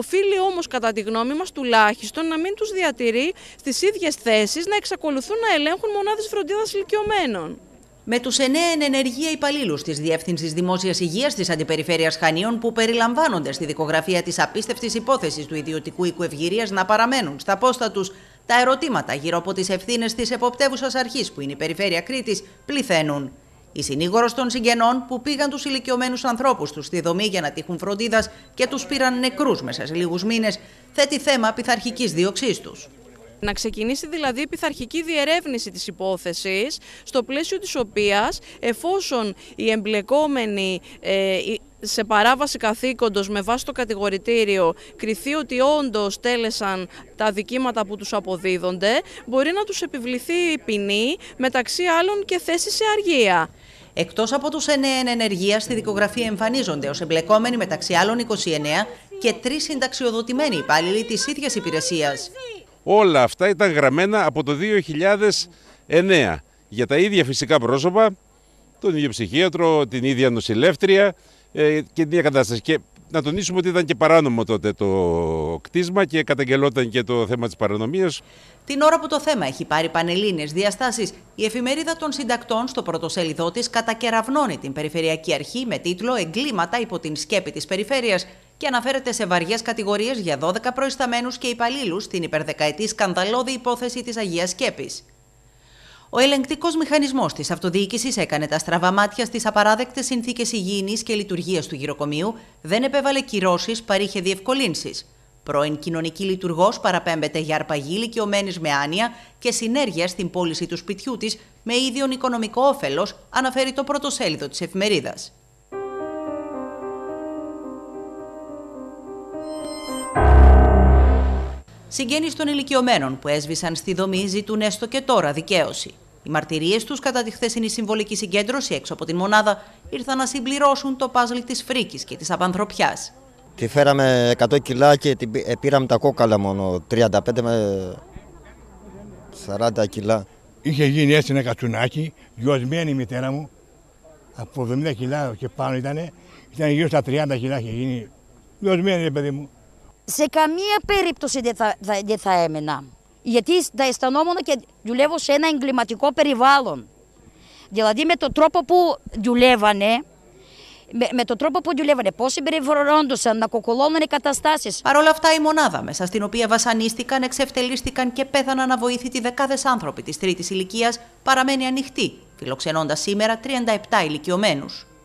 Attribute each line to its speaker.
Speaker 1: Οφείλει όμως, κατά τη γνώμη μας, τουλάχιστον να μην τους διατηρεί στις ίδιες θέσεις να εξακολουθούν να ελέγχουν μονάδες φροντίδας ηλικιωμένων. Με τους
Speaker 2: εννέα εν ενεργεία υπαλλήλους της Διεύθυνσης Δημόσιας Υγείας της Αντιπεριφέρειας Χανίων, που περιλαμβάνονται στη δικογραφία της απίστευτης υπόθεσης του ιδιωτικού οίκου Ευγυρίας, να παραμένουν στα πόστα τους, τα ερωτήματα γύρω από τις ευθύνες της εποπτεύουσας αρχής που είναι η Περιφέρεια Κρήτης πληθαίνουν η συνήγορος των συγγενών που πήγαν τους ηλικιωμένους ανθρώπους τους στη δομή για να τύχουν φροντίδας και τους πήραν νεκρούς μέσα σε λίγους μήνες, θέτει θέμα πειθαρχικής δίωξής τους. Να
Speaker 1: ξεκινήσει δηλαδή η πειθαρχική διερεύνηση της υπόθεσης, στο πλαίσιο της οποίας εφόσον οι εμπλεκόμενοι ε, σε παράβαση καθήκοντος με βάση το κατηγορητήριο κριθεί ότι όντως τέλεσαν τα δικήματα που τους αποδίδονται, μπορεί να τους επιβληθεί η ποινή μεταξύ άλλων και θέση σε αργία.
Speaker 2: Εκτός από τους 99 ενεργεία, στη δικογραφία εμφανίζονται ως εμπλεκόμενοι μεταξύ άλλων 29 και τρεις συνταξιοδοτημένοι υπάλληλοι της ίδιας υπηρεσίας. Όλα
Speaker 3: αυτά ήταν γραμμένα από το 2009 για τα ίδια φυσικά πρόσωπα, τον ίδιο ψυχίατρο, την ίδια νοσηλεύτρια ε, και την ίδια κατάσταση να τονίσουμε ότι ήταν και παράνομο τότε το κτίσμα και καταγγελόταν και το θέμα της παρανομίας.
Speaker 2: Την ώρα που το θέμα έχει πάρει πανελλήνιες διαστάσεις, η εφημερίδα των συντακτών στο πρωτοσέλιδό της κατακεραυνώνει την Περιφερειακή Αρχή με τίτλο «Εγκλήματα υπό την σκέπη της περιφέρειας» και αναφέρεται σε βαριές κατηγορίες για 12 προϊσταμένους και υπαλλήλους στην υπερδεκαετή σκανδαλώδη υπόθεση της Αγίας Σκέπης. Ο ελεγκτικός μηχανισμός της αυτοδιοίκησης έκανε τα στραβά μάτια στις απαράδεκτες συνθήκες υγιεινής και λειτουργίας του γυροκομείου, δεν επέβαλε κυρώσεις παρήχε διευκολύνσεις. Πρώην κοινωνική λειτουργός παραπέμπεται για αρπαγή ηλικιωμένης με άνοια και συνέργεια στην πώληση του σπιτιού της με ίδιον οικονομικό όφελος, αναφέρει το πρώτο της εφημερίδας. συγγενείς των ηλικιωμένων που έσβησαν στη δομή ζητούν έστω και τώρα δικαίωση. Οι μαρτυρίες τους κατά τη χθεσινή συμβολική συγκέντρωση έξω από την μονάδα ήρθαν να συμπληρώσουν το πάζλ της φρίκης και της απανθρωπιάς.
Speaker 1: Τη φέραμε 100 κιλά και την ε, πήραμε τα κόκαλα μόνο, 35 με 40 κιλά. Είχε γίνει έτσι ένα κατσουνάκι, γιοσμένη η μητέρα μου, από 70 κιλά και πάνω ήταν, ήταν γύρω στα 30 κιλά είχε γίνει. Γιοσμένη, παιδί μου σε καμία περίπτωση δεν θα, δεν θα έμενα. Γιατί θα αισθανόμουν και δουλεύω σε ένα εγκληματικό περιβάλλον. Δηλαδή με τον τρόπο που δουλεύανε, με, με τρόπο που δουλεύανε, πώς συμπεριφερόντουσαν, να
Speaker 2: κοκολώνουν οι καταστάσεις. Παρ' όλα αυτά, η μονάδα μέσα στην οποία βασανίστηκαν, εξευτελίστηκαν και πέθαναν αβοήθητοι δεκάδες άνθρωποι της τρίτης ηλικίας παραμένει ανοιχτή, φιλοξενώντας σήμερα 37 ηλικιωμένου.